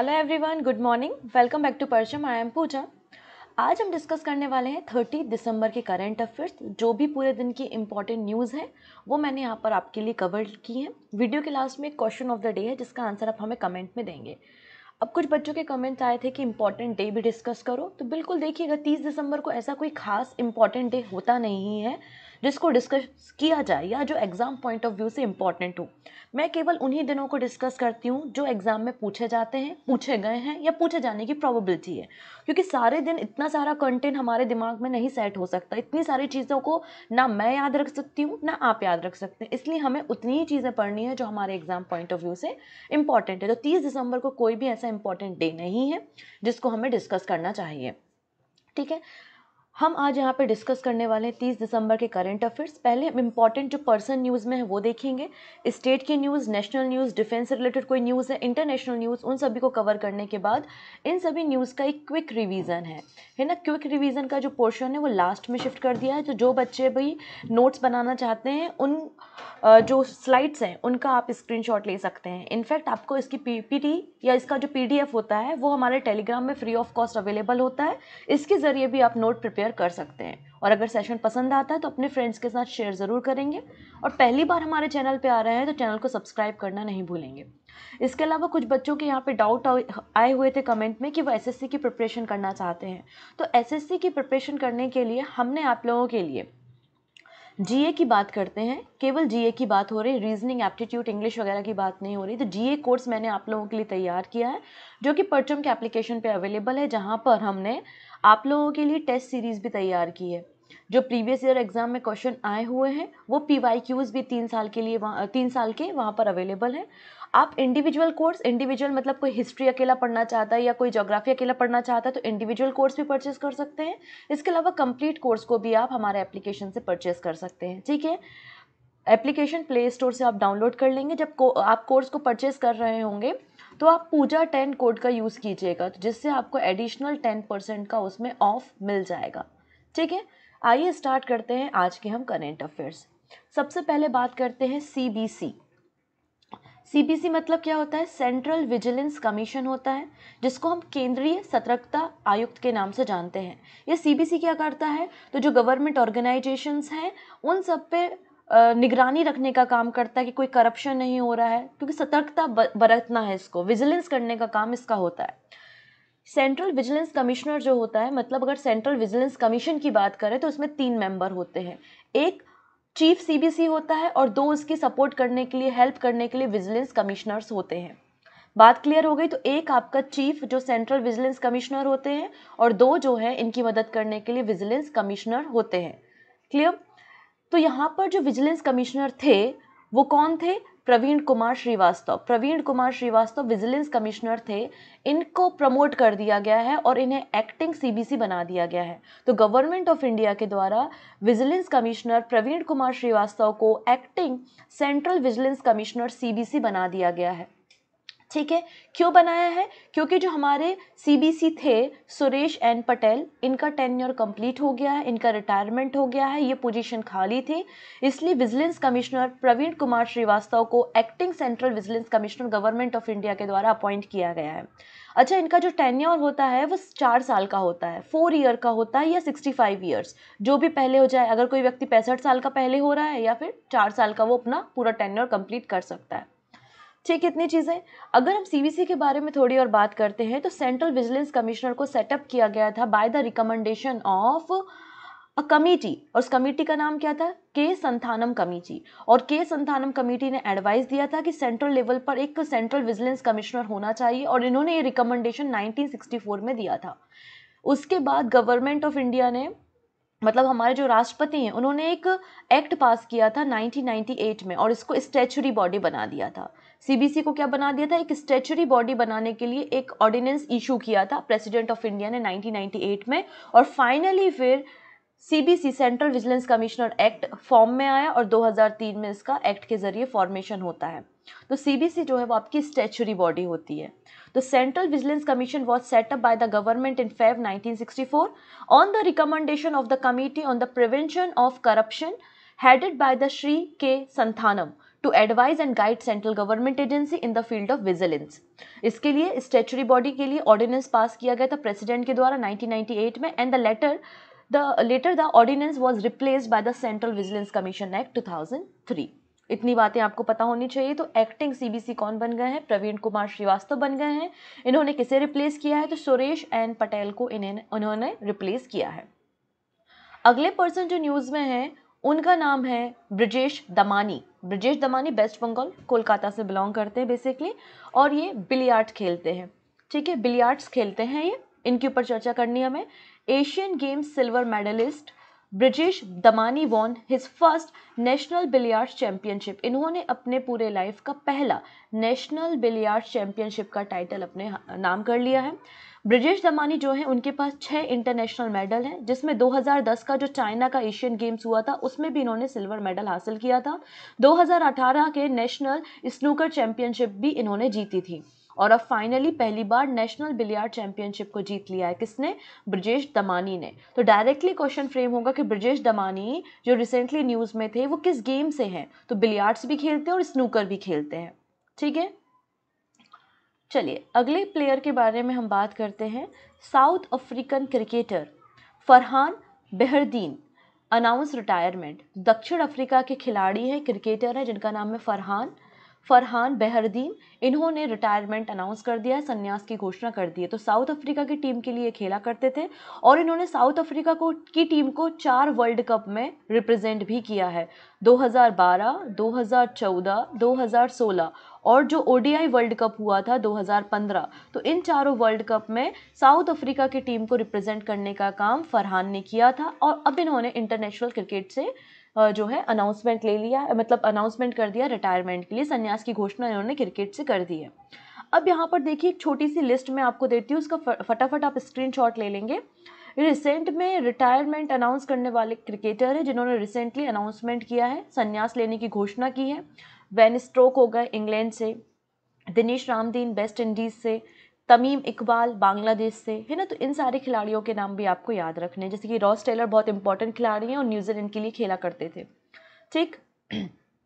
hello everyone good morning welcome back to Parcham I M पूजा आज हम discuss करने वाले हैं 30 दिसंबर के करंट अफेयर्स जो भी पूरे दिन की इंपॉर्टेंट न्यूज़ है वो मैंने यहाँ पर आपके लिए कवर की है वीडियो के लास्ट में एक क्वेश्चन ऑफ द डे है जिसका आंसर आप हमें कमेंट में देंगे अब कुछ बच्चों के कमेंट्स आए थे कि इम्पॉर्टेंट डे भी डिस्कस करो तो बिल्कुल देखिएगा तीस दिसंबर को ऐसा कोई खास इम्पॉर्टेंट डे होता नहीं है जिसको डिस्कस किया जाए या जो एग्ज़ाम पॉइंट ऑफ व्यू से इम्पॉर्टेंट हो मैं केवल उन्हीं दिनों को डिस्कस करती हूँ जो एग्ज़ाम में पूछे जाते हैं पूछे गए हैं या पूछे जाने की प्रॉबिलिटी है क्योंकि सारे दिन इतना सारा कंटेंट हमारे दिमाग में नहीं सेट हो सकता इतनी सारी चीज़ों को ना मैं याद रख सकती हूँ ना आप याद रख सकते हैं इसलिए हमें उतनी ही चीज़ें पढ़नी है जो हमारे एग्ज़ाम पॉइंट ऑफ व्यू से इम्पॉर्टेंट है तो तीस दिसंबर को कोई भी ऐसा इंपॉर्टेंट डे नहीं है जिसको हमें डिस्कस करना चाहिए ठीक है हम आज यहाँ पर डिस्कस करने वाले हैं तीस दिसंबर के करंट अफेयर्स पहले हम इंपॉर्टेंट जो पर्सन न्यूज़ में है वो देखेंगे स्टेट की news national news defence related कोई न्यूज़ है इंटरनेशनल न्यूज़ उन सभी को कवर करने के बाद इन सभी न्यूज़ का एक क्विक रिवीजन है है ना क्विक रिवीजन का जो पोर्शन है वो लास्ट में शिफ्ट कर दिया है तो जो बच्चे भी नोट्स बनाना चाहते हैं उन जो स्लाइड्स हैं उनका आप स्क्रीन ले सकते हैं इनफैक्ट आपको इसकी पी या इसका जो पी होता है वो हमारे टेलीग्राम में फ्री ऑफ कॉस्ट अवेलेबल होता है इसके ज़रिए भी आप नोट प्रिपेयर शेयर कर सकते हैं और अगर सेशन पसंद आता है तो अपने फ्रेंड्स के साथ शेयर ज़रूर करेंगे और पहली बार हमारे चैनल पे आ रहे हैं तो चैनल को सब्सक्राइब करना नहीं भूलेंगे इसके अलावा कुछ बच्चों के यहाँ पे डाउट आए हुए थे कमेंट में कि वो एसएससी की प्रिपरेशन करना चाहते हैं तो एस की प्रिपरेशन करने के लिए हमने आप लोगों के लिए जीए की बात करते हैं केवल जीए की बात हो रही है रीजनिंग एप्टीट्यूड इंग्लिश वगैरह की बात नहीं हो रही तो जीए कोर्स मैंने आप लोगों के लिए तैयार किया है जो कि परचम के एप्लीकेशन पे अवेलेबल है जहाँ पर हमने आप लोगों के लिए टेस्ट सीरीज़ भी तैयार की है जो प्रीवियस ईयर एग्ज़ाम में क्वेश्चन आए हुए हैं वो पी वाई क्यूज़ भी तीन साल के लिए वहाँ तीन साल के वहाँ पर अवेलेबल हैं आप इंडिविजुअल कोर्स इंडिविजुअल मतलब कोई हिस्ट्री अकेला पढ़ना चाहता है या कोई जोग्राफी अकेला पढ़ना चाहता है तो इंडिविजुअल कोर्स भी परचेस कर सकते हैं इसके अलावा कंप्लीट कोर्स को भी आप हमारे एप्लीकेशन से परचेस कर सकते हैं ठीक है एप्लीकेशन प्ले स्टोर से आप डाउनलोड कर लेंगे जब को, आप कोर्स को परचेस कर रहे होंगे तो आप पूजा टेन कोड का यूज़ कीजिएगा तो जिससे आपको एडिशनल टेन परसेंट का उसमें ऑफ मिल जाएगा ठीक है आइए स्टार्ट करते हैं आज के हम करेंट अफेयर्स सबसे पहले बात करते हैं सीबीसी सीबीसी मतलब क्या होता है सेंट्रल विजिलेंस कमीशन होता है जिसको हम केंद्रीय सतर्कता आयुक्त के नाम से जानते हैं ये सीबीसी क्या करता है तो जो गवर्नमेंट ऑर्गेनाइजेशंस हैं उन सब पे निगरानी रखने का काम करता है कि कोई करप्शन नहीं हो रहा है क्योंकि सतर्कता बरतना है इसको विजिलेंस करने का काम इसका होता है सेंट्रल विजिलेंस कमिश्नर जो होता है मतलब अगर सेंट्रल विजिलेंस कमीशन की बात करें तो उसमें तीन मेंबर होते हैं एक चीफ सीबीसी होता है और दो उसकी सपोर्ट करने के लिए हेल्प करने के लिए विजिलेंस कमिश्नर्स होते हैं बात क्लियर हो गई तो एक आपका चीफ जो सेंट्रल विजिलेंस कमिश्नर होते हैं और दो जो है इनकी मदद करने के लिए विजिलेंस कमिश्नर होते हैं क्लियर तो यहाँ पर जो विजिलेंस कमिश्नर थे वो कौन थे प्रवीण कुमार श्रीवास्तव प्रवीण कुमार श्रीवास्तव विजिलेंस कमिश्नर थे इनको प्रमोट कर दिया गया है और इन्हें एक्टिंग सीबीसी बना दिया गया है तो गवर्नमेंट ऑफ इंडिया के द्वारा विजिलेंस कमिश्नर प्रवीण कुमार श्रीवास्तव को acting central vigilance commissioner CBC बना दिया गया है ठीक है क्यों बनाया है क्योंकि जो हमारे सीबीसी थे सुरेश एन पटेल इनका टेन्योर कंप्लीट हो गया है इनका रिटायरमेंट हो गया है ये पोजीशन खाली थी इसलिए विजिलेंस कमिश्नर प्रवीण कुमार श्रीवास्तव को acting central vigilance commissioner government of India के द्वारा अपॉइंट किया गया है अच्छा इनका जो टेन्योर होता है वो चार साल का होता है फोर ईयर का होता है या सिक्सटी फाइव ईयर्स जो भी पहले हो जाए अगर कोई व्यक्ति पैंसठ साल का पहले हो रहा है या फिर चार साल का वो अपना पूरा टेन्योर कंप्लीट कर सकता है ठीक इतनी चीज़ें अगर हम सी के बारे में थोड़ी और बात करते हैं तो सेंट्रल विजिलेंस कमिश्नर को सेटअप किया गया था by the recommendation of a committee और उस कमेटी का नाम क्या था के संथानम कमेटी और के संथानम कमेटी ने एडवाइस दिया था कि सेंट्रल लेवल पर एक सेंट्रल विजिलेंस कमिश्नर होना चाहिए और इन्होंने ये रिकमेंडेशन 1964 में दिया था उसके बाद गवर्नमेंट ऑफ इंडिया ने मतलब हमारे जो राष्ट्रपति हैं उन्होंने एक एक्ट पास किया था 1998 में और इसको स्टेचुरी बॉडी बना दिया था सीबीसी को क्या बना दिया था एक स्टेचुरी बॉडी बनाने के लिए एक ऑर्डिनेंस इशू किया था प्रेसिडेंट ऑफ इंडिया ने 1998 में और फाइनली फिर CBC central vigilance commissioner act form में आया और 2003 में इसका एक्ट के जरिए फॉर्मेशन होता है तो सीबीसी जो है वो आपकी स्टेचुरी बॉडी होती है तो central vigilance commission was set up by the government in Feb 1964 on the recommendation of the committee on the prevention of corruption headed by the Shri K Santhanam to advise and guide central government agency in the field of vigilance इसके लिए statutory body के लिए ordinance पास किया गया था president के द्वारा 1998 में and the latter the latter the ordinance was replace by the central vigilance commission act two इतनी बातें आपको पता होनी चाहिए तो एक्टिंग सीबीसी कौन बन गए हैं प्रवीण कुमार श्रीवास्तव बन गए हैं इन्होंने किसे रिप्लेस किया है तो सुरेश एन पटेल को इन्हें उन्होंने रिप्लेस किया है अगले पर्सन जो न्यूज़ में हैं उनका नाम है ब्रजेश दमानी ब्रजेश दमानी वेस्ट बंगाल कोलकाता से बिलोंग करते हैं बेसिकली और ये बिलियार्ड खेलते हैं ठीक है बिलियार्ड्स खेलते हैं ये इनके ऊपर चर्चा करनी है हमें Asian Games silver medallist British Damani won his first national billiards championship इन्होंने अपने पूरे लाइफ का पहला नेशनल बिलियार्ड्स चैंपियनशिप का टाइटल अपने नाम कर लिया है ब्रिजेश दमानी जो है उनके पास छः इंटरनेशनल मेडल हैं जिसमें 2010 का जो चाइना का एशियन गेम्स हुआ था उसमें भी इन्होंने सिल्वर मेडल हासिल किया था 2018 के नेशनल स्नूकर चैंपियनशिप भी इन्होंने जीती थी और अब फाइनली पहली बार नेशनल बिलियार्ड चैंपियनशिप को जीत लिया है किसने ब्रजेश दमानी ने तो डायरेक्टली क्वेश्चन फ्रेम होगा कि ब्रजेश दमानी जो रिसेंटली न्यूज़ में थे वो किस गेम से हैं तो बिलियार्ड्स भी खेलते हैं और स्नूकर भी खेलते हैं ठीक है चलिए अगले प्लेयर के बारे में हम बात करते हैं South African cricketer Farhaan Behardien announce retirement दक्षिण अफ्रीका के खिलाड़ी हैं क्रिकेटर हैं जिनका नाम है फरहान फरहान बहरदीन इन्होंने रिटायरमेंट अनाउंस कर दिया है संन्यास की घोषणा कर दी है तो साउथ अफ्रीका की टीम के लिए खेला करते थे और इन्होंने साउथ अफ्रीका को की टीम को चार वर्ल्ड कप में रिप्रेजेंट भी किया है 2012, 2014, 2016 और जो ओ वर्ल्ड कप हुआ था 2015 तो इन चारों वर्ल्ड कप में साउथ अफ्रीका की टीम को रिप्रेजेंट करने का काम फरहान ने किया था और अब इन्होंने इंटरनेशनल क्रिकेट से जो है अनाउंसमेंट ले लिया मतलब अनाउंसमेंट कर दिया रिटायरमेंट के लिए संन्यास की घोषणा इन्होंने क्रिकेट से कर दी है अब यहाँ पर देखिए एक छोटी सी लिस्ट मैं आपको देती हूँ उसका फटाफट आप स्क्रीन ले लेंगे रिसेंट में रिटायरमेंट अनाउंस करने वाले क्रिकेटर हैं जिन्होंने रिसेंटली अनाउंसमेंट किया है संन्यास लेने की घोषणा की है वैन स्ट्रोक हो गए इंग्लैंड से दिनेश रामदीन वेस्ट इंडीज़ से तमीम इकबाल बांग्लादेश से है ना तो इन सारे खिलाड़ियों के नाम भी आपको याद रखने हैं जैसे कि रॉस टेलर बहुत इंपॉर्टेंट खिलाड़ी हैं और न्यूजीलैंड के लिए खेला करते थे ठीक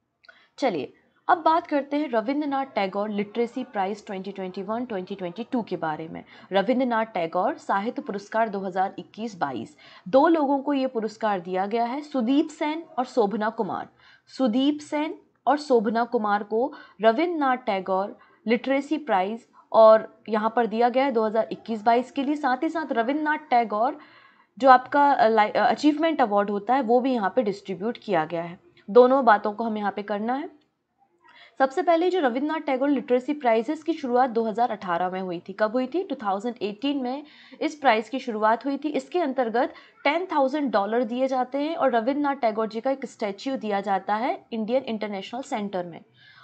चलिए अब बात करते हैं रविंद्रनाथ टैगोर लिटरेसी प्राइज़ 2021-2022 के बारे में रविंद्रनाथ टैगोर साहित्य पुरस्कार 2021-22 दो लोगों को ये पुरस्कार दिया गया है सुदीप सेन और शोभना कुमार सुदीप सेन और शोभना कुमार को रविंद्रनाथ टैगोर लिटरेसी प्राइज़ और यहाँ पर दिया गया है 2021-22 के लिए साथ ही साथ रविन्द्रनाथ टैगोर जो आपका अचीवमेंट अवार्ड होता है वो भी यहाँ पे डिस्ट्रीब्यूट किया गया है दोनों बातों को हम यहाँ पे करना है सबसे पहले जो रविन्द्रनाथ टैगोर लिटरेसी प्राइजेस की शुरुआत 2018 में हुई थी कब हुई थी 2018 में इस प्राइज़ की शुरुआत हुई थी इसके अंतर्गत 10,000 डॉलर दिए जाते हैं और रविन्द्रनाथ टैगोर जी का एक स्टैच्यू दिया जाता है इंडियन इंटरनेशनल सेंटर में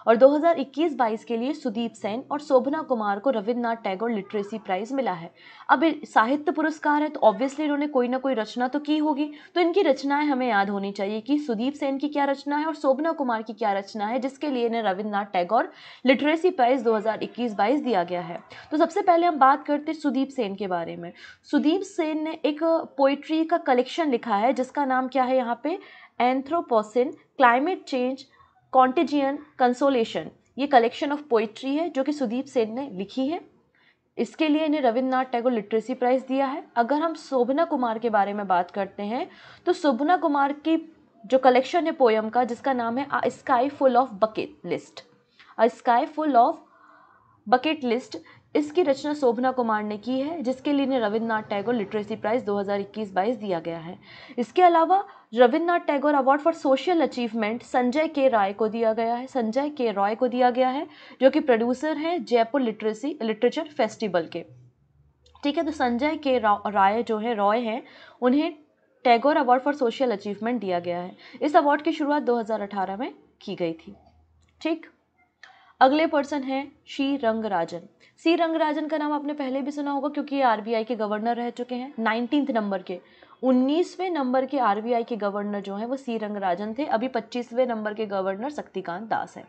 और 2021-22 के लिए सुदीप सेन और शोभना कुमार को रविन्द्रनाथ टैगोर लिटरेसी प्राइज मिला है अब साहित्य पुरस्कार है तो ऑब्वियसली इन्होंने कोई ना कोई रचना तो की होगी तो इनकी रचनाएं हमें याद होनी चाहिए कि सुदीप सेन की क्या रचना है और शोभना कुमार की क्या रचना है जिसके लिए इन्हें रविन्द्रनाथ टैगोर लिटरेसी प्राइज दो हज़ार दिया गया है तो सबसे पहले हम बात करते सुदीप सेन के बारे में सुदीप सेन ने एक पोइट्री का कलेक्शन लिखा है जिसका नाम क्या है यहाँ पे anthropocene climate change contagion consolation ये कलेक्शन ऑफ पोइट्री है जो कि सुदीप सेन ने लिखी है इसके लिए इन्हें रविन्द्रनाथ टैगोर लिटरेसी प्राइज़ दिया है अगर हम शोभना कुमार के बारे में बात करते हैं तो शोभना कुमार की जो कलेक्शन है पोयम का जिसका नाम है sky full of bucket list a sky full of bucket list इसकी रचना शोभना कुमार ने की है जिसके लिए इन्हें रविन्द्रनाथ टैगोर लिटरेसी प्राइज़ 2021-22 दिया गया है इसके अलावा Rabindranath Tagore award for social achievement Sanjay K Rai को दिया गया है संजय के रॉय को दिया गया है जो कि प्रोड्यूसर हैं जयपुर लिटरेसी लिटरेचर फेस्टिवल के ठीक है तो संजय के राय जो है रॉय हैं उन्हें Tagore award for social achievement दिया गया है इस अवार्ड की शुरुआत 2018 में की गई थी ठीक अगले पर्सन हैं श्री रंगराजन सी रंगराजन का नाम आपने पहले भी सुना होगा क्योंकि ये आरबीआई के गवर्नर रह चुके हैं नाइनटीन्थ नंबर के उन्नीसवें नंबर के आरबीआई के गवर्नर जो हैं वो सी रंगराजन थे अभी पच्चीसवें नंबर के गवर्नर शक्तिकांत दास हैं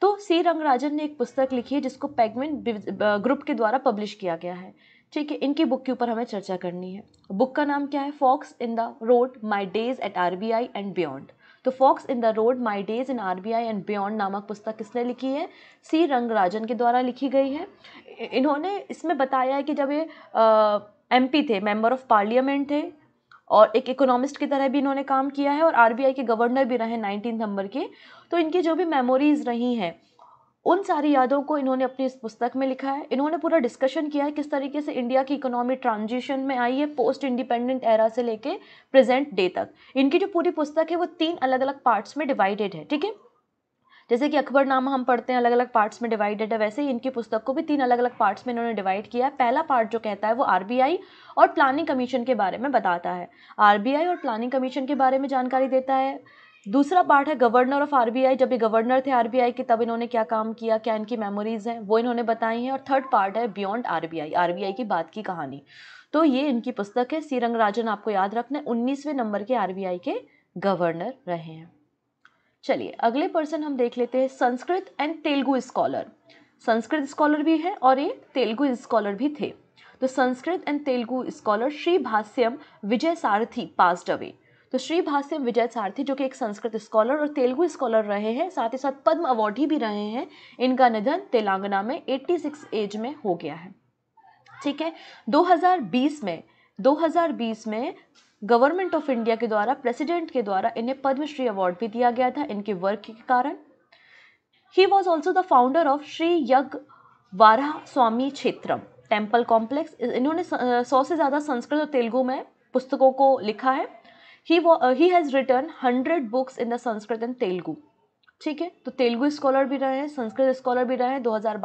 तो सी रंगराजन ने एक पुस्तक लिखी है जिसको पैगमेंट ग्रुप के द्वारा पब्लिश किया गया है ठीक है इनकी बुक के ऊपर हमें चर्चा करनी है बुक का नाम क्या है forks in the road my days at R B I and beyond तो forks in the road my days in I and beyond नामक पुस्तक किसने लिखी है सी रंगराजन के द्वारा लिखी गई है इन्होंने इसमें बताया है कि जब ये पी थे मेम्बर ऑफ पार्लियामेंट थे और एक इकोनॉमिस्ट की तरह भी इन्होंने काम किया है और आरबीआई के गवर्नर भी रहे नाइनटीन नंबर के तो इनकी जो भी मेमोरीज रही हैं उन सारी यादों को इन्होंने अपनी इस पुस्तक में लिखा है इन्होंने पूरा डिस्कशन किया है किस तरीके से इंडिया की इकोनॉमी ट्रांजिशन में आई है पोस्ट इंडिपेंडेंट एरा से लेके प्रेजेंट डे तक इनकी जो पूरी पुस्तक है वो तीन अलग अलग पार्ट्स में डिवाइडेड है ठीक है जैसे कि अखबरनामा हम पढ़ते हैं अलग अलग पार्ट्स में डिवाइडेड है वैसे ही इनकी पुस्तक को भी तीन अलग अलग पार्ट्स में इन्होंने डिवाइड किया है पहला पार्ट जो कहता है वो आरबीआई और प्लानिंग कमीशन के बारे में बताता है आरबीआई और प्लानिंग कमीशन के बारे में जानकारी देता है दूसरा पार्ट है गवर्नर ऑफ आरबीआई जब ये गवर्नर थे आरबीआई के तब इन्होंने क्या काम किया क्या इनकी मेमोरीज हैं वो इन्होंने बताई हैं और थर्ड पार्ट है बियॉन्ड आरबीआई आरबीआई की बात की कहानी तो ये इनकी पुस्तक है सी रंगराजन आपको याद रखना है उन्नीसवें नंबर के आरबीआई के गवर्नर रहे हैं चलिए अगले पर्सन हम देख लेते हैं Sanskrit and Telugu scholar Sanskrit scholar भी है और ये तेलुगु स्कॉलर भी थे तो Sanskrit and Telugu scholar Shri Bhashyam Vijay Sarathi passed away तो श्री भाष्यम विजय सारथी जो कि एक संस्कृत स्कॉलर और तेलुगु स्कॉलर रहे हैं साथ ही साथ पद्म अवार्डी भी रहे हैं इनका निधन तेलंगाना में 86 एज में हो गया है ठीक है 2020 में 2020 में गवर्नमेंट ऑफ इंडिया के द्वारा प्रेसिडेंट के द्वारा इन्हें पद्मश्री अवार्ड भी दिया गया था इनके वर्क के कारण ही was also the founder of Shri Yagna Vara Swami क्षेत्रम temple complex इन्होंने सौ से ज़्यादा संस्कृत और तेलुगु में पुस्तकों को लिखा है ही ही has written hundred books in the Sanskrit and Telugu ठीक है तो तेलुगु स्कॉलर भी रहे हैं संस्कृत स्कॉलर भी रहे हैं दो हज़ार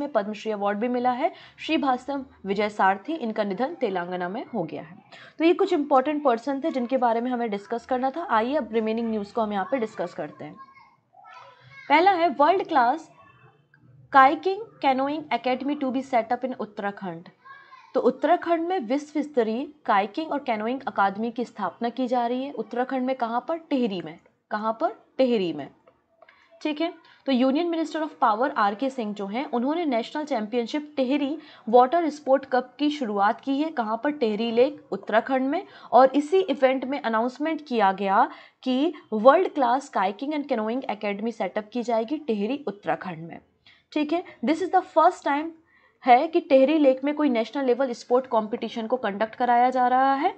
में पद्मश्री अवार्ड भी मिला है श्री भास्तम विजय सारथी इनका निधन तेलंगाना में हो गया है तो ये कुछ इंपॉर्टेंट पर्सन थे जिनके बारे में हमें डिस्कस करना था आइए अब रिमेनिंग न्यूज़ को हम यहाँ पर डिस्कस करते हैं पहला है world class kayaking canoeing academy to be set up in Uttarakhand तो उत्तराखंड में विश्व स्तरीय काइकिंग और कैनोइंग अकादमी की स्थापना की जा रही है उत्तराखंड में कहाँ पर टिहरी में कहाँ पर टिहरी में ठीक है तो union minister of power R K Singh जो हैं उन्होंने national championship Tehri water sport cup की शुरुआत की है कहाँ पर टिहरी लेक उत्तराखंड में और इसी इवेंट में अनाउंसमेंट किया गया कि world class kayaking and canoeing academy set up की जाएगी टिहरी उत्तराखंड में ठीक है this is the first time है कि टेहरी लेक में कोई नेशनल लेवल स्पोर्ट कंपटीशन को कंडक्ट कराया जा रहा है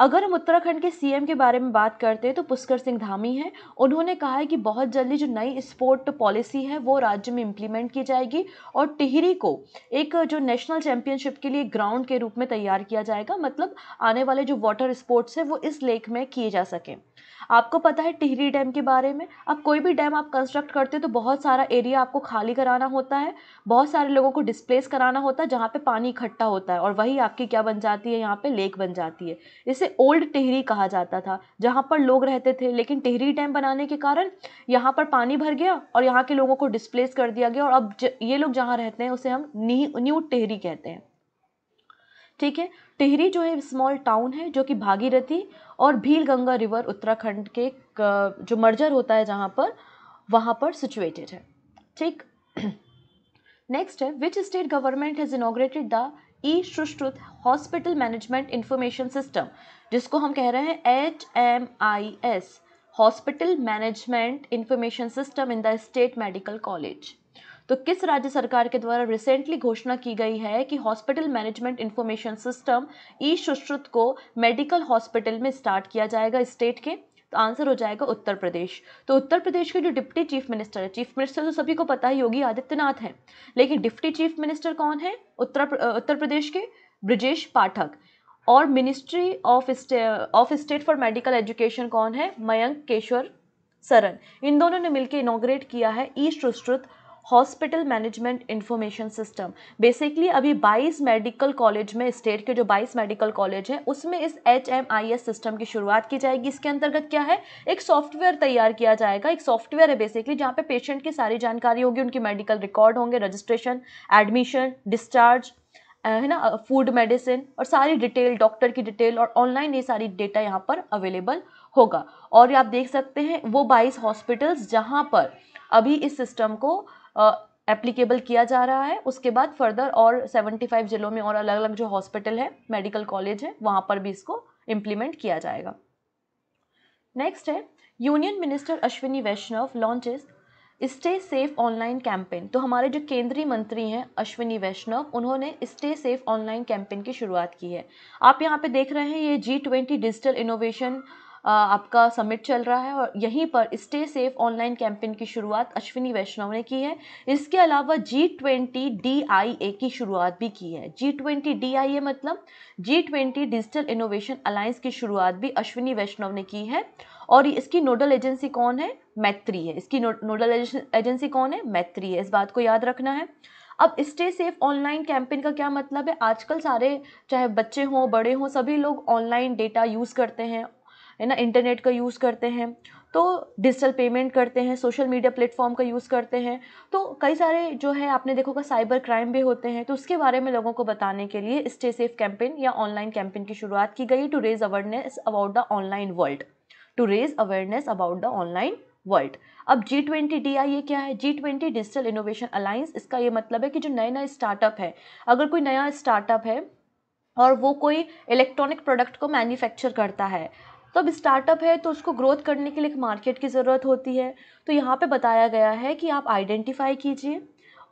अगर हम उत्तराखंड के सीएम के बारे में बात करते हैं तो पुष्कर सिंह धामी हैं उन्होंने कहा है कि बहुत जल्दी जो नई स्पोर्ट पॉलिसी है वो राज्य में इम्प्लीमेंट की जाएगी और टिहरी को एक जो नेशनल चैम्पियनशिप के लिए ग्राउंड के रूप में तैयार किया जाएगा मतलब आने वाले जो वाटर स्पोर्ट्स हैं वो इस लेक में किए जा सकें आपको पता है टिहरी डैम के बारे में अब कोई भी डैम आप कंस्ट्रक्ट करते हो तो बहुत सारा एरिया आपको खाली कराना होता है बहुत सारे लोगों को डिस्प्लेस कराना होता है जहाँ पे पानी इकट्ठा होता है और वही आपकी क्या बन जाती है यहाँ पे लेक बन जाती है इसे ओल्ड टिहरी कहा जाता था जहाँ पर लोग रहते थे लेकिन टिहरी डैम बनाने के कारण यहाँ पर पानी भर गया और यहाँ के लोगों को डिस्प्लेस कर दिया गया और अब ये लोग जहाँ रहते हैं उसे हम न्यू टिहरी कहते हैं ठीक है टिहरी जो है स्मॉल टाउन है जो कि भागीरथी और भील गंगा रिवर उत्तराखंड के जो मर्जर होता है जहाँ पर वहाँ पर सिचुएटेड है ठीक नेक्स्ट है which state government has inaugurated the E Sushrut hospital management information system जिसको हम कह रहे हैं H M I S hospital management information system in the state medical college तो किस राज्य सरकार के द्वारा रिसेंटली घोषणा की गई है कि hospital management information system E Sushrut को मेडिकल हॉस्पिटल में स्टार्ट किया जाएगा स्टेट के तो आंसर हो जाएगा उत्तर प्रदेश तो उत्तर प्रदेश के जो डिप्टी चीफ मिनिस्टर है चीफ मिनिस्टर तो सभी को पता है योगी आदित्यनाथ हैं लेकिन डिप्टी चीफ मिनिस्टर कौन है उत्तर उत्तर प्रदेश के ब्रजेश पाठक और ministry of of state for medical education कौन है मयंक केशवर सरन इन दोनों ने मिलकर इनोग्रेट किया है E Sushrut hospital management information system basically अभी 22 मेडिकल कॉलेज में स्टेट के जो 22 मेडिकल कॉलेज हैं उसमें इस एच सिस्टम की शुरुआत की जाएगी इसके अंतर्गत क्या है एक सॉफ्टवेयर तैयार किया जाएगा एक सॉफ्टवेयर है बेसिकली जहाँ पे पेशेंट की सारी जानकारी होगी उनकी मेडिकल रिकॉर्ड होंगे रजिस्ट्रेशन एडमिशन डिस्चार्ज है ना फूड मेडिसिन और सारी डिटेल डॉक्टर की डिटेल और ऑनलाइन ये सारी डेटा यहाँ पर अवेलेबल होगा और आप देख सकते हैं वो बाईस हॉस्पिटल्स जहाँ पर अभी इस सिस्टम को एप्लीकेबल किया जा रहा है उसके बाद फर्दर और 75 जिलों में और अलग अलग जो हॉस्पिटल है मेडिकल कॉलेज है वहाँ पर भी इसको इम्प्लीमेंट किया जाएगा नेक्स्ट है union minister Ashwini Vaishnaw launches stay safe online campaign तो हमारे जो केंद्रीय मंत्री हैं अश्विनी वैष्णव उन्होंने स्टे सेफ ऑनलाइन कैंपेन की शुरुआत की है आप यहाँ पे देख रहे हैं ये जी ट्वेंटी डिजिटल इनोवेशन आपका समिट चल रहा है और यहीं पर स्टे सेफ ऑनलाइन कैंपेन की शुरुआत अश्विनी वैष्णव ने की है इसके अलावा जी ट्वेंटी डी आई ए की शुरुआत भी की है G twenty D I A मतलब G twenty digital innovation alliance की शुरुआत भी अश्विनी वैष्णव ने की है और इसकी नोडल एजेंसी कौन है मैत्री है इसकी नो, नोडल एजेंसी कौन है मैत्री है इस बात को याद रखना है अब स्टे सेफ ऑनलाइन कैंपेन का क्या मतलब है आजकल सारे चाहे बच्चे हों बड़े हों सभी लोग ऑनलाइन डेटा यूज़ करते हैं है ना इंटरनेट का यूज़ करते हैं तो डिजिटल पेमेंट करते हैं सोशल मीडिया प्लेटफॉर्म का यूज़ करते हैं तो कई सारे जो है आपने देखोगा साइबर क्राइम भी होते हैं तो उसके बारे में लोगों को बताने के लिए स्टे सेफ कैंपेन या ऑनलाइन कैंपेन की शुरुआत की गई to raise awareness about the online world to raise awareness about the online world अब जी ट्वेंटी डी आई ये क्या है G twenty digital innovation alliance इसका ये मतलब है कि जो नए नए स्टार्टअप है अगर कोई नया स्टार्टअप है और वो कोई इलेक्ट्रॉनिक प्रोडक्ट को मैन्युफैक्चर करता है तो अब स्टार्टअप है तो उसको ग्रोथ करने के लिए एक मार्केट की ज़रूरत होती है तो यहाँ पे बताया गया है कि आप आइडेंटिफाई कीजिए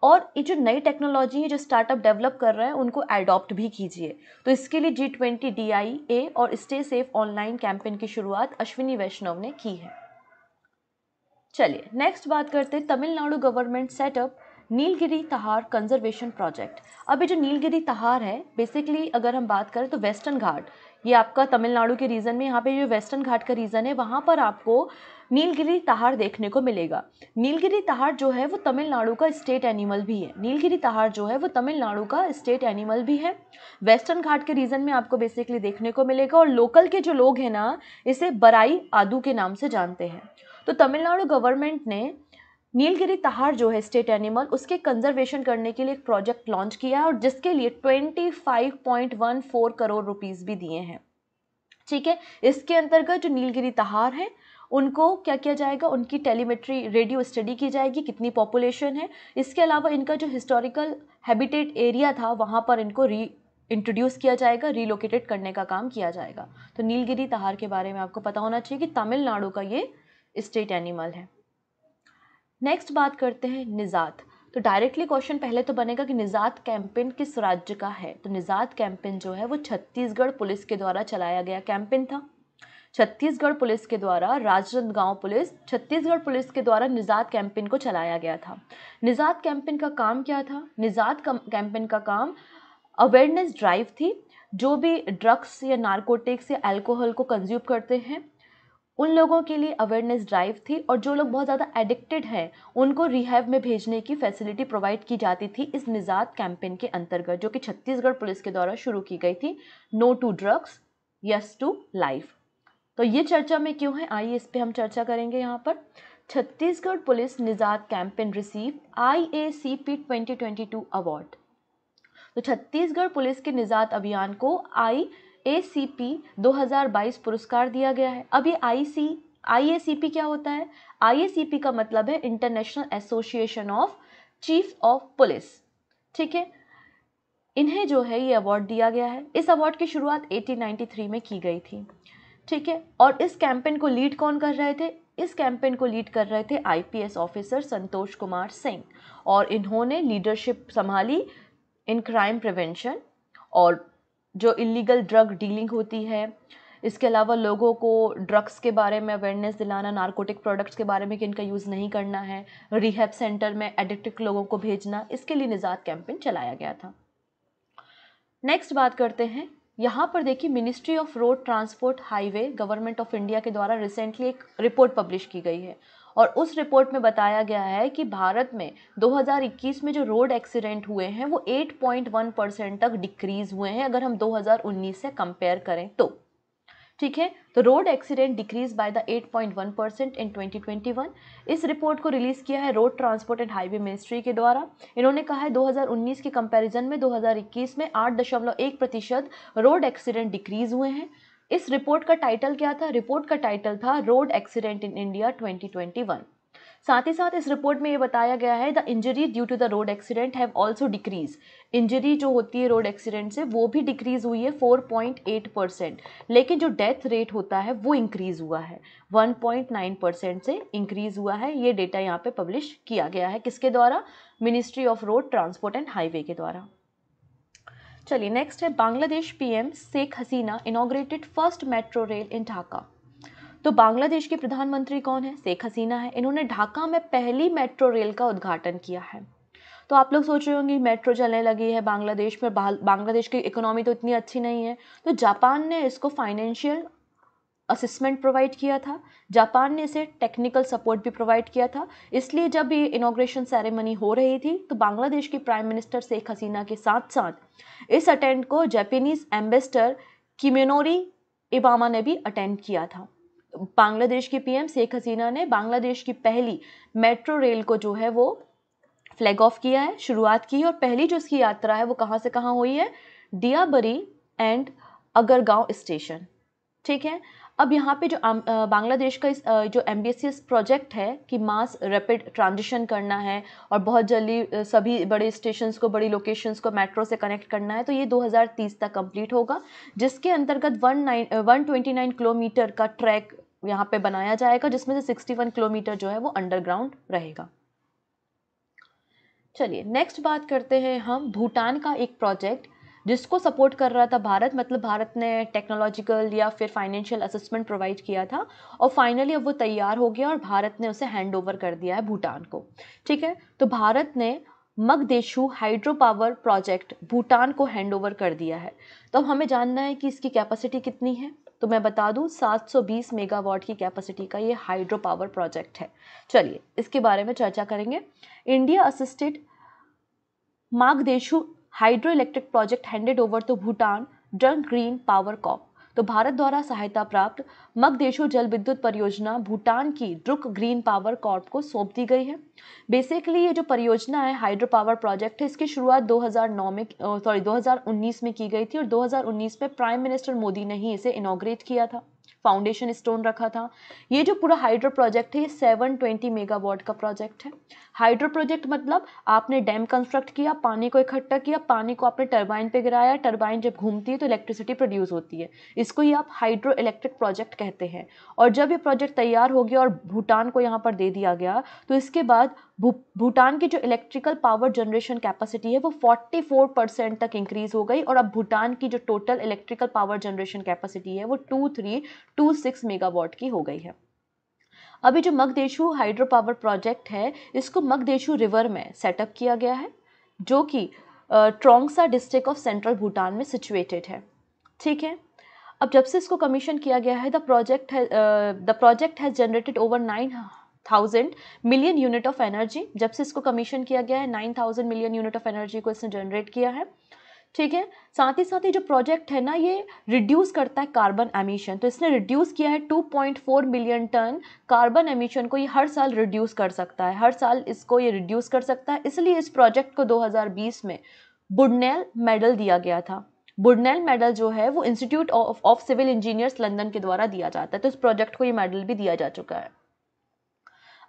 और ये जो नई टेक्नोलॉजी है जो स्टार्टअप डेवलप कर रहा है उनको एडॉप्ट भी कीजिए तो इसके लिए जी ट्वेंटी डी आई ए और स्टे सेफ ऑनलाइन कैंपेन की शुरुआत अश्विनी वैष्णव ने की है चलिए नेक्स्ट बात करते हैं तमिलनाडु गवर्नमेंट सेटअप नीलगिरी तहार कंजर्वेशन प्रोजेक्ट अभी जो नीलगिरी तहार है बेसिकली अगर हम बात करें तो वेस्टर्न घाट ये आपका तमिलनाडु के रीजन में यहाँ पे जो वेस्टर्न घाट का रीजन है वहाँ पर आपको नीलगिरी तहार देखने को मिलेगा नीलगिरी तहार जो है वो तमिलनाडु का स्टेट एनिमल भी है नीलगिरी तहार जो है वो तमिलनाडु का स्टेट एनिमल भी है वेस्टर्न घाट के रीजन में आपको बेसिकली देखने को मिलेगा और लोकल के जो लोग हैं ना इसे बराई आदू के नाम से जानते हैं तो तमिलनाडु गवर्नमेंट ने नीलगिरी तहार जो है स्टेट एनिमल उसके कंजर्वेशन करने के लिए एक प्रोजेक्ट लॉन्च किया है और जिसके लिए 25.14 करोड़ रुपीस भी दिए हैं ठीक है इसके अंतर्गत जो नीलगिरी तहार हैं उनको क्या किया जाएगा उनकी टेलीमेट्री रेडियो स्टडी की जाएगी कितनी पॉपुलेशन है इसके अलावा इनका जो हिस्टोरिकल हैबिटेट एरिया था वहाँ पर इनको री इंट्रोड्यूस किया जाएगा रिलोकेटेड करने का काम किया जाएगा तो नीलगिरी तहार के बारे में आपको पता होना चाहिए कि तमिलनाडु का ये स्टेट एनिमल है नेक्स्ट बात करते हैं निज़ात तो डायरेक्टली क्वेश्चन पहले तो बनेगा कि निज़ात कैंपेन किस राज्य का है तो निज़ात कैंपेन जो है वो छत्तीसगढ़ पुलिस के द्वारा चलाया गया कैंपेन था छत्तीसगढ़ पुलिस के द्वारा राजनांदगांव पुलिस छत्तीसगढ़ पुलिस के द्वारा निज़ात कैंपेन को चलाया गया था निज़ात कैंपेन का काम क्या था निज़ात कैंपेन का काम अवेयरनेस ड्राइव थी जो भी ड्रग्स या नारकोटिक्स या अल्कोहल को कंज्यूम करते हैं उन लोगों के लिए अवेयरनेस ड्राइव थी और जो लोग बहुत ज़्यादा एडिक्टेड हैं उनको रिहैब में भेजने की फैसिलिटी प्रोवाइड की जाती थी इस निजात कैंपेन के अंतर्गत जो कि छत्तीसगढ़ पुलिस के द्वारा शुरू की गई थी no to drugs yes to life तो ये चर्चा में क्यों है आइए इस पर हम चर्चा करेंगे यहाँ पर Chhattisgarh police Nijaat campaign receive I A C P twenty twenty two award तो छत्तीसगढ़ पुलिस के निजात अभियान को आई ए सी पी दो हज़ार बाईस पुरस्कार दिया गया है अब ये आई सी आई ए सी पी क्या होता है आई ए सी पी का मतलब है international association of chief of police ठीक है इन्हें जो है ये अवार्ड दिया गया है इस अवार्ड की शुरुआत 1893 में की गई थी ठीक है और इस कैंपेन को लीड कौन कर रहे थे इस कैंपेन को लीड कर रहे थे आईपीएस ऑफिसर संतोष कुमार सिंह और इन्होंने लीडरशिप संभाली इन क्राइम प्रिवेंशन और जो इलीगल ड्रग डीलिंग होती है इसके अलावा लोगों को ड्रग्स के बारे में अवेयरनेस दिलाना नारकोटिक प्रोडक्ट्स के बारे में कि इनका यूज़ नहीं करना है रिहैब सेंटर में एडिक्ट लोगों को भेजना इसके लिए निजात कैंपेन चलाया गया था नेक्स्ट बात करते हैं यहाँ पर देखिए ministry of road transport highway government of India के द्वारा रिसेंटली एक रिपोर्ट पब्लिश की गई है और उस रिपोर्ट में बताया गया है कि भारत में 2021 में जो रोड एक्सीडेंट हुए हैं वो 8.1 परसेंट तक डिक्रीज़ हुए हैं अगर हम 2019 से कंपेयर करें तो ठीक है तो road accident decrease by the 8.1 percent in 2021 इस रिपोर्ट को रिलीज़ किया है road transport and highway ministry के द्वारा इन्होंने कहा है 2019 के कंपैरिजन में 2021 में 8.1 प्रतिशत रोड एक्सीडेंट डिक्रीज हुए हैं इस रिपोर्ट का टाइटल क्या था रिपोर्ट का टाइटल था रोड एक्सीडेंट इन इंडिया 2021 साथ ही साथ इस रिपोर्ट में ये बताया गया है the injury due to the road accident have also decrease injury जो होती है रोड एक्सीडेंट से वो भी डिक्रीज हुई है 4.8 परसेंट लेकिन जो डेथ रेट होता है वो इंक्रीज हुआ है 1.9 परसेंट से इंक्रीज हुआ है ये डेटा यहाँ पे पब्लिश किया गया है किसके द्वारा ministry of road transport and highway के द्वारा चलिए नेक्स्ट है Bangladesh PM Sheikh Hasina inaugurated first metro rail in Dhaka तो बांग्लादेश के प्रधानमंत्री कौन है शेख हसीना है इन्होंने ढाका में पहली मेट्रो रेल का उद्घाटन किया है तो आप लोग सोच रहे होंगे मेट्रो चलने लगी है बांग्लादेश में बांग्लादेश की इकोनॉमी तो इतनी अच्छी नहीं है तो जापान ने इसको फाइनेंशियल असिस्मेंट प्रोवाइड किया था जापान ने इसे टेक्निकल सपोर्ट भी प्रोवाइड किया था इसलिए जब ये इनोग्रेशन सेरेमनी हो रही थी तो बांग्लादेश की प्राइम मिनिस्टर शेख हसीना के साथ साथ इस अटेंड को जापानीज एम्बेसडर किमेनोरी इबामा ने भी अटेंड किया था बांग्लादेश की पीएम शेख हसीना ने बांग्लादेश की पहली मेट्रो रेल को जो है वो फ्लैग ऑफ किया है शुरुआत की है और पहली जो इसकी यात्रा है वो कहाँ से कहाँ हुई है डियाबरी एंड अगरगांव स्टेशन ठीक है अब यहाँ पे जो बांग्लादेश का इस जो एम प्रोजेक्ट है कि मास रैपिड ट्रांजिशन करना है और बहुत जल्दी सभी बड़े स्टेशंस को बड़ी लोकेशंस को मेट्रो से कनेक्ट करना है तो ये 2030 तक कंप्लीट होगा जिसके अंतर्गत वन नाइन किलोमीटर का ट्रैक यहाँ पे बनाया जाएगा जिसमें से 61 किलोमीटर जो है वो अंडरग्राउंड रहेगा चलिए नेक्स्ट बात करते हैं हम भूटान का एक प्रोजेक्ट जिसको सपोर्ट कर रहा था भारत मतलब भारत ने टेक्नोलॉजिकल या फिर फाइनेंशियल असेसमेंट प्रोवाइड किया था और फाइनली अब वो तैयार हो गया और भारत ने उसे हैंड ओवर कर दिया है भूटान को ठीक है तो भारत ने Mangdechhu hydro power project Bhutan को हैंड ओवर कर दिया है तो अब हमें जानना है कि इसकी कैपेसिटी कितनी है तो मैं बता दूं 720 मेगावाट की कैपेसिटी का ये हाइड्रो पावर प्रोजेक्ट है चलिए इसके बारे में चर्चा करेंगे India assisted Mangdechhu hydro electric project handed over to Bhutan Druk green power corp तो भारत द्वारा सहायता प्राप्त मग देशों जल विद्युत परियोजना भूटान की ड्रुक ग्रीन पावर कॉर्प को सौंप दी गई है बेसिकली ये जो परियोजना है हाइड्रो पावर प्रोजेक्ट है इसकी शुरुआत 2009 में सॉरी 2019 में की गई थी और 2019 में प्राइम मिनिस्टर मोदी ने ही इसे इनोग्रेट किया था फाउंडेशन स्टोन रखा था ये जो पूरा हाइड्रो प्रोजेक्ट है ये 720 मेगावाट का प्रोजेक्ट है हाइड्रो प्रोजेक्ट मतलब आपने डैम कंस्ट्रक्ट किया पानी को इकट्ठा किया पानी को आपने टरबाइन पे गिराया टरबाइन जब घूमती है तो इलेक्ट्रिसिटी प्रोड्यूस होती है इसको ही आप हाइड्रो इलेक्ट्रिक प्रोजेक्ट कहते हैं और जब ये प्रोजेक्ट तैयार हो गया और भूटान को यहाँ पर दे दिया गया तो इसके बाद भूटान की जो इलेक्ट्रिकल पावर जनरेशन कैपेसिटी है वो 44 परसेंट तक इंक्रीज़ हो गई और अब भूटान की जो total electrical power generation capacity है वो 2326 मेगावाट की हो गई है अभी जो मगदेशु हाइड्रो पावर प्रोजेक्ट है इसको मगदेशु रिवर में सेटअप किया गया है जो कि Trongsa district of central Bhutan में सिचुएटेड है ठीक है अब जब से इसको कमीशन किया गया है द प्रोजेक्ट है the project has generated over nine thousand million unit of energy जब से इसको कमीशन किया गया है nine thousand million unit of energy को इसने जनरेट किया है ठीक है साथ ही साथ ही जो प्रोजेक्ट है ना ये रिड्यूस करता है कार्बन एमिशन तो इसने रिड्यूस किया है 2.4 मिलियन टन कार्बन एमिशन को ये हर साल रिड्यूस कर सकता है हर साल इसको ये रिड्यूस कर सकता है इसलिए इस प्रोजेक्ट को 2020 में बुडनेल मेडल दिया गया था बुडनेल मेडल जो है वो institute of civil engineers London के द्वारा दिया जाता है तो इस प्रोजेक्ट को ये मेडल भी दिया जा चुका है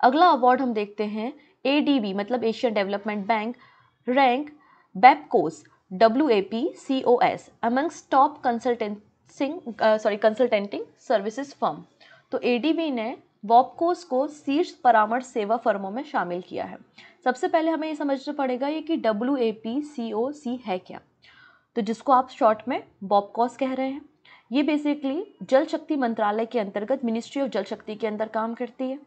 अगला अवार्ड हम देखते हैं ए मतलब एशियन डेवलपमेंट बैंक रैंक बैपकोस W A P C O S amongst top consultancing sorry consultanting services firm तो ए ने वॉपकोस को शीर्ष परामर्श सेवा फर्मों में शामिल किया है सबसे पहले हमें ये समझना पड़ेगा ये कि डब्ल्यू ए पी सी ओ सी है क्या तो जिसको आप शॉर्ट में बॉपकॉस कह रहे हैं ये बेसिकली जल शक्ति मंत्रालय के अंतर्गत मिनिस्ट्री ऑफ जल शक्ति के अंदर काम करती है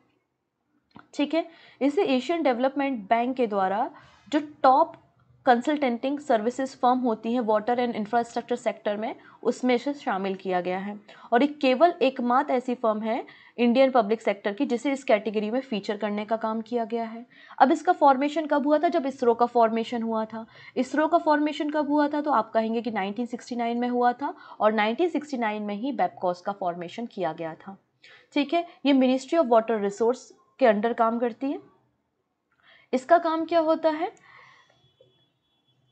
ठीक है इसे एशियन डेवलपमेंट बैंक के द्वारा जो टॉप कंसल्टेंटिंग सर्विसेज फर्म होती हैं वाटर एंड इंफ्रास्ट्रक्चर सेक्टर में उसमें इसे शामिल किया गया है और ये केवल एकमात्र ऐसी फर्म है इंडियन पब्लिक सेक्टर की जिसे इस कैटेगरी में फीचर करने का काम किया गया है अब इसका फॉर्मेशन कब हुआ था जब इसरो का फॉर्मेशन हुआ था इसरो का फॉर्मेशन कब हुआ था तो आप कहेंगे कि 1969 में हुआ था और 1969 में ही बेबकॉस का फॉर्मेशन किया गया था ठीक है ये मिनिस्ट्री ऑफ वाटर रिसोर्स के अंडर काम करती है इसका काम क्या होता है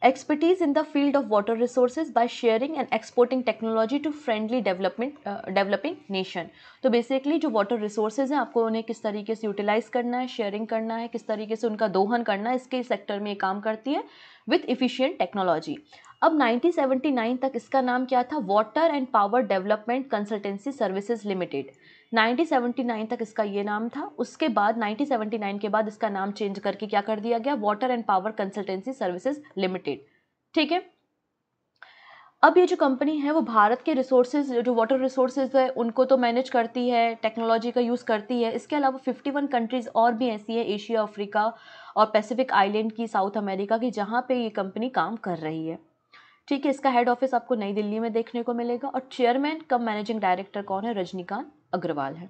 expertise in the field of water resources by sharing and exporting technology to friendly development developing nation तो बेसिकली जो वाटर रिसोर्सेज हैं आपको उन्हें किस तरीके से यूटिलाइज करना है शेयरिंग करना है किस तरीके से उनका दोहन करना है इसके सेक्टर में ये काम करती है विथ इफिशियंट टेक्नोलॉजी अब 1979 तक इसका नाम क्या था water and power development consultancy services limited 1979 तक इसका ये नाम था उसके बाद 1979 के बाद इसका नाम चेंज करके क्या कर दिया गया water and power consultancy services limited ठीक है अब ये जो कंपनी है वो भारत के रिसोर्सेज जो वाटर रिसोर्सेज है उनको तो मैनेज करती है टेक्नोलॉजी का यूज़ करती है इसके अलावा 51 कंट्रीज़ और भी ऐसी हैं एशिया अफ्रीका और पैसिफिक आइलैंड की साउथ अमेरिका की जहाँ पे ये कंपनी काम कर रही है ठीक है इसका हेड ऑफिस आपको नई दिल्ली में देखने को मिलेगा और चेयरमैन कम मैनेजिंग डायरेक्टर कौन है रजनीकांत अग्रवाल है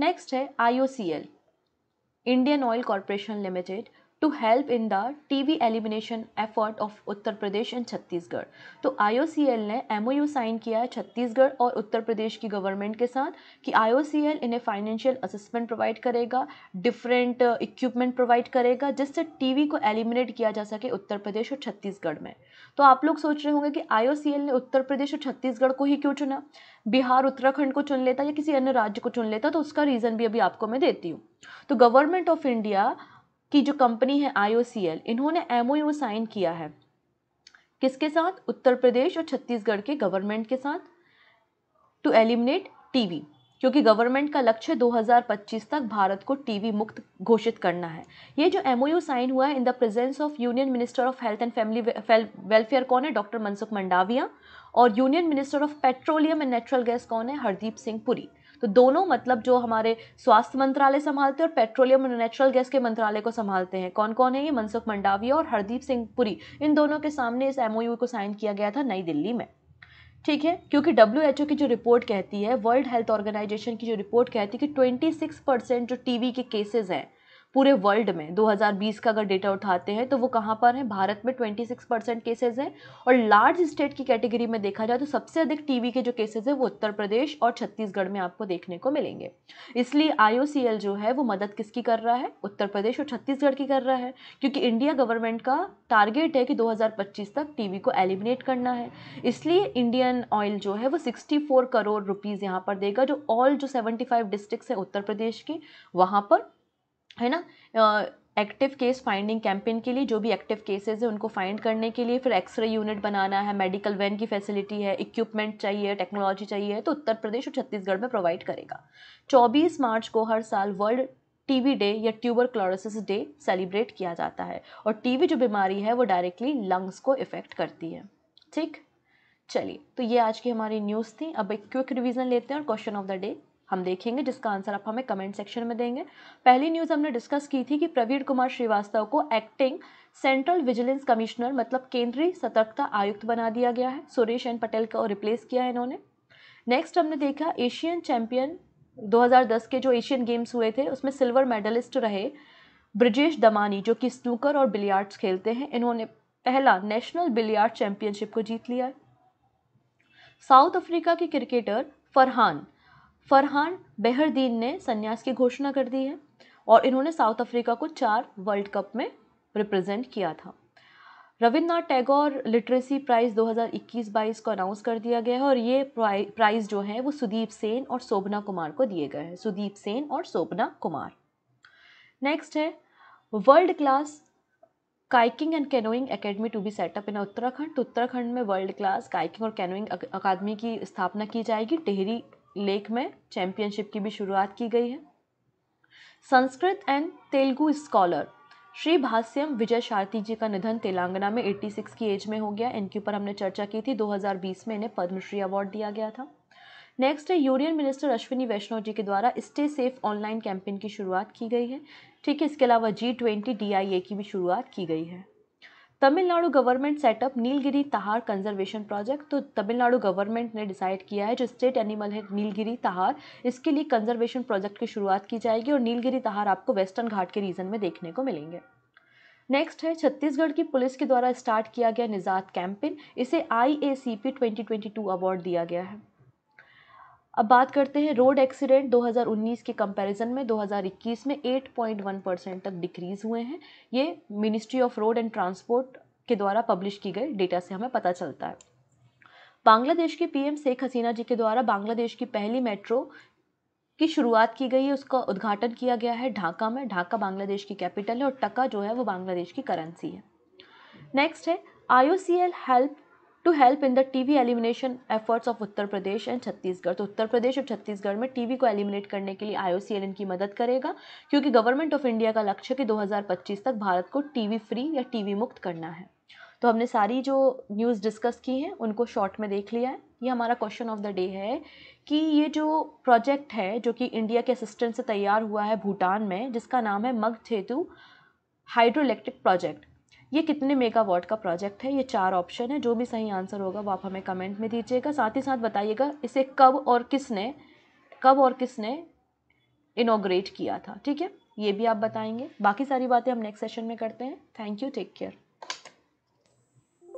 नेक्स्ट है IOCL Indian oil corporation limited to help in the TB elimination effort of Uttar Pradesh and Chhattisgarh तो IOCL ने यू साइन किया है छत्तीसगढ़ और उत्तर प्रदेश की गवर्नमेंट के साथ कि एल इन्हें फाइनेंशियल असिस्मेंट प्रोवाइड करेगा डिफरेंट इक्विपमेंट प्रोवाइड करेगा जिससे वी को एलिमिनेट किया जा सके उत्तर प्रदेश और छत्तीसगढ़ में तो आप लोग सोच रहे होंगे कि एल ने उत्तर प्रदेश और छत्तीसगढ़ को ही क्यों चुना बिहार उत्तराखंड को चुन लेता या किसी अन्य राज्य को चुन लेता तो उसका रीज़न भी अभी आपको मैं देती हूँ तो गवर्नमेंट ऑफ इंडिया की जो कंपनी है आई इन्होंने एम साइन किया है किसके साथ उत्तर प्रदेश और छत्तीसगढ़ के गवर्नमेंट के साथ टू एलिमिनेट टीवी क्योंकि गवर्नमेंट का लक्ष्य 2025 तक भारत को टीवी मुक्त घोषित करना है ये जो एमओयू साइन हुआ है in the presence of union minister of health and family welfare कौन है डॉक्टर मनसुख मंडाविया और union minister of petroleum and natural gas कौन है हरदीप सिंह पुरी तो दोनों मतलब जो हमारे स्वास्थ्य मंत्रालय संभालते हैं और पेट्रोलियम और नेचुरल गैस के मंत्रालय को संभालते हैं कौन कौन है ये मनसुख मंडाविया और हरदीप सिंह पुरी इन दोनों के सामने इस एम को साइन किया गया था नई दिल्ली में ठीक है क्योंकि डब्ल्यू की जो रिपोर्ट कहती है वर्ल्ड हेल्थ ऑर्गेनाइजेशन की जो रिपोर्ट कहती है कि सिक्स परसेंट जो टी के केसेज हैं पूरे वर्ल्ड में 2020 का अगर डेटा उठाते हैं तो वो कहाँ पर है भारत में 26 परसेंट केसेज हैं और लार्ज स्टेट की कैटेगरी में देखा जाए तो सबसे अधिक टीवी के जो केसेज हैं वो उत्तर प्रदेश और छत्तीसगढ़ में आपको देखने को मिलेंगे इसलिए आई जो है वो मदद किसकी कर रहा है उत्तर प्रदेश और छत्तीसगढ़ की कर रहा है क्योंकि इंडिया गवर्नमेंट का टारगेट है कि दो तक टी को एलिमिनेट करना है इसलिए इंडियन ऑयल जो है वो सिक्सटी करोड़ रुपीज़ यहाँ पर देगा जो ऑल जो सेवेंटी डिस्ट्रिक्ट्स हैं उत्तर प्रदेश की वहाँ पर है ना एक्टिव केस फाइंडिंग कैंपेन के लिए जो भी एक्टिव केसेस है उनको फाइंड करने के लिए फिर एक्सरे यूनिट बनाना है मेडिकल वैन की फैसिलिटी है इक्विपमेंट चाहिए टेक्नोलॉजी चाहिए तो उत्तर प्रदेश और छत्तीसगढ़ में प्रोवाइड करेगा 24 मार्च को हर साल वर्ल्ड टीवी डे या ट्यूबर क्लोरोसिस डे सेलिब्रेट किया जाता है और टीवी जो बीमारी है वो डायरेक्टली लंग्स को इफेक्ट करती है ठीक चलिए तो ये आज की हमारी न्यूज़ थी अब एक क्विक रिविज़न लेते हैं और क्वेश्चन ऑफ द डे हम देखेंगे जिसका आंसर आप हमें कमेंट सेक्शन में देंगे पहली न्यूज़ हमने डिस्कस की थी कि प्रवीण कुमार श्रीवास्तव को एक्टिंग सेंट्रल विजिलेंस कमिश्नर मतलब केंद्रीय सतर्कता आयुक्त बना दिया गया है सुरेश एन पटेल को रिप्लेस किया है इन्होंने नेक्स्ट हमने देखा एशियन चैंपियन 2010 के जो एशियन गेम्स हुए थे उसमें सिल्वर मेडलिस्ट रहे ब्रजेश दमानी जो कि स्नूकर और बिलियार्ड्स खेलते हैं इन्होंने पहला नेशनल बिलियार्ड चैंपियनशिप को जीत लिया है साउथ अफ्रीका के क्रिकेटर फरहान फरहान बहरदीन ने संन्यास की घोषणा कर दी है और इन्होंने साउथ अफ्रीका को चार वर्ल्ड कप में रिप्रेजेंट किया था रविन्द्रनाथ टैगोर लिटरेसी प्राइज़ 2021-22 को अनाउंस कर दिया गया है और ये प्राइज़ जो है वो सुदीप सेन और शोभना कुमार को दिए गए हैं सुदीप सेन और शोभना कुमार नेक्स्ट है world class kayaking and canoeing academy to be set up in Uttarakhand तो उत्तराखंड में वर्ल्ड क्लास काइकिंग और कैनोइंग अकादमी की स्थापना की जाएगी टेहरी लेख में चैंपियनशिप की भी शुरुआत की गई है संस्कृत एंड तेलुगु स्कॉलर श्री भाष्यम विजय शारती जी का निधन तेलंगाना में 86 की एज में हो गया इनके ऊपर हमने चर्चा की थी 2020 में इन्हें पद्मश्री अवार्ड दिया गया था नेक्स्ट है यूनियन मिनिस्टर अश्विनी वैष्णव जी के द्वारा स्टे सेफ ऑनलाइन कैंपेन की शुरुआत की गई है ठीक है इसके अलावा जी ट्वेंटी डी की भी शुरुआत की गई है तमिलनाडु गवर्नमेंट सेटअप नीलगिरी तहार कंजर्वेशन प्रोजेक्ट तो तमिलनाडु गवर्नमेंट ने डिसाइड किया है जो स्टेट एनिमल है नीलगिरी तहार इसके लिए कंजर्वेशन प्रोजेक्ट की शुरुआत की जाएगी और नीलगिरी तहार आपको वेस्टर्न घाट के रीजन में देखने को मिलेंगे नेक्स्ट है छत्तीसगढ़ की पुलिस के द्वारा स्टार्ट किया गया निजात कैंपेन इसे I A C P twenty twenty two award दिया गया है अब बात करते हैं रोड एक्सीडेंट 2019 के कंपैरिजन में 2021 में 8.1 परसेंट तक डिक्रीज़ हुए हैं ये ministry of road and transport के द्वारा पब्लिश की गई डेटा से हमें पता चलता है बांग्लादेश के पीएम शेख हसीना जी के द्वारा बांग्लादेश की पहली मेट्रो की शुरुआत की गई है उसका उद्घाटन किया गया है ढाका में ढाका बांग्लादेश की कैपिटल है और टका जो है वो बांग्लादेश की करेंसी है नेक्स्ट है I help to help in the TB elimination efforts of Uttar Pradesh and Chhattisgarh तो उत्तर प्रदेश और छत्तीसगढ़ में टीवी को एलिमिनेट करने के लिए आईओसीएल इनकी मदद करेगा क्योंकि गवर्नमेंट ऑफ इंडिया का लक्ष्य है कि 2025 तक भारत को टीवी फ्री या टीवी मुक्त करना है तो हमने सारी जो न्यूज़ डिस्कस की है उनको शॉर्ट में देख लिया है ये हमारा क्वेश्चन ऑफ द डे है कि ये जो प्रोजेक्ट है जो कि इंडिया के असिस्टेंट से तैयार हुआ है भूटान में जिसका नाम है Mangdechhu hydro electric project ये कितने मेगावाट का प्रोजेक्ट है ये चार ऑप्शन है जो भी सही आंसर होगा वो आप हमें कमेंट में दीजिएगा साथ ही साथ बताइएगा इसे कब और किसने कब और किसने इनोग्रेट किया था ठीक है ये भी आप बताएंगे बाकी सारी बातें हम नेक्स्ट सेशन में करते हैं थैंक यू टेक केयर